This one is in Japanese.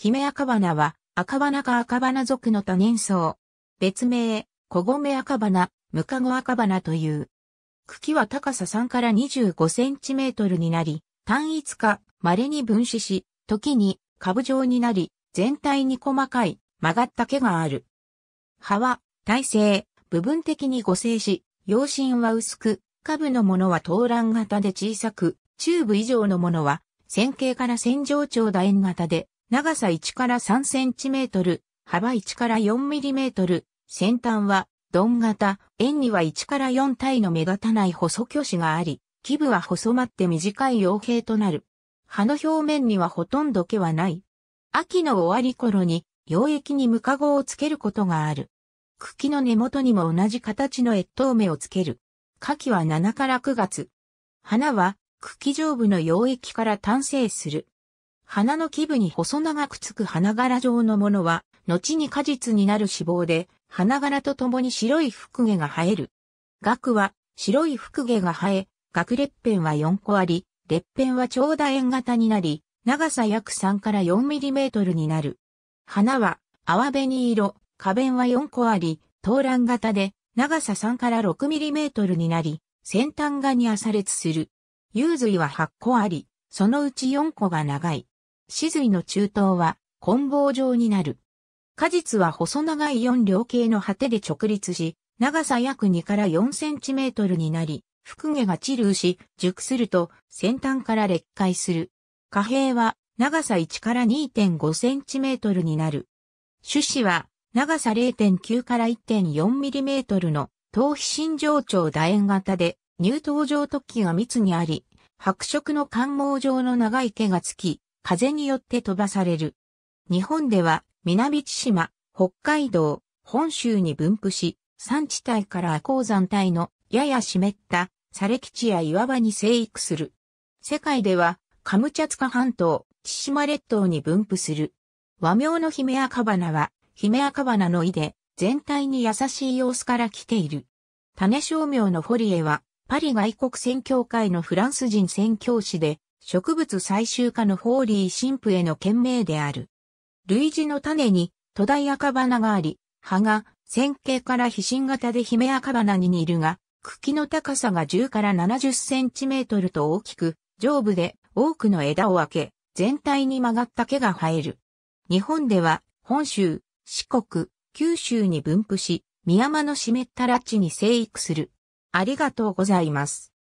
姫赤花は、赤花か赤花属の多年草。別名、小米赤花、ムカゴ赤花という。茎は高さ3から25センチメートルになり、単一か、稀に分子し、時に株状になり、全体に細かい曲がった毛がある。葉は、耐性、部分的に互生し、葉芯は薄く、株のものは頭卵型で小さく、中部以上のものは、線形から線状長楕円型で長さ1から3センチメートル、幅1から4ミリメートル、先端は、鈍型、円には1から4体の目立たない細巨子があり、基部は細まって短い傭兵となる。葉の表面にはほとんど毛はない。秋の終わり頃に、溶液にムカゴをつけることがある。茎の根元にも同じ形の越冬芽をつける。夏季は7から9月。花は茎上部の溶液から単生する。花の基部に細長くつく花柄状のものは、後に果実になる脂肪で、花柄とともに白い腹毛が生える。額は白い腹毛が生え、額裂片は4個あり、裂片は長楕円型になり、長さ約3から4ミリメートルになる。花は泡紅色、花弁は4個あり、頭卵型で長さ3から6ミリメートルになり、先端がに浅裂する。幽髄は8個あり、そのうち4個が長い。死髄の中等は、棍棒状になる。果実は細長い4両形の果てで直立し、長さ約2から4センチメートルになり、腹毛が散るし、熟すると先端から裂化する。貨幣は長さ1から2.5センチメートルになる。種子は長さ0.9から1.4ミリメートルの頭皮心情長楕円型で、乳頭状突起が密にあり、白色の感毛状の長い毛がつき、風によって飛ばされる。日本では南千島、北海道、本州に分布し、山地帯から亜高山帯のやや湿った砂礫地や岩場に生育する。世界ではカムチャツカ半島、千島列島に分布する。和名のヒメアカバナは、ヒメアカバナの意で、全体に優しい様子から来ている。種商名のフォリエは、パリ外国宣教会のフランス人宣教師で、植物最終化のホーリー神父への懸命である。類似の種に、巨大赤花があり、葉が、線形から飛信型で姫赤花に似るが、茎の高さが10から70センチメートルと大きく、上部で多くの枝を分け、全体に曲がった毛が生える。日本では、本州、四国、九州に分布し、宮間の湿ったラチに生育する。ありがとうございます。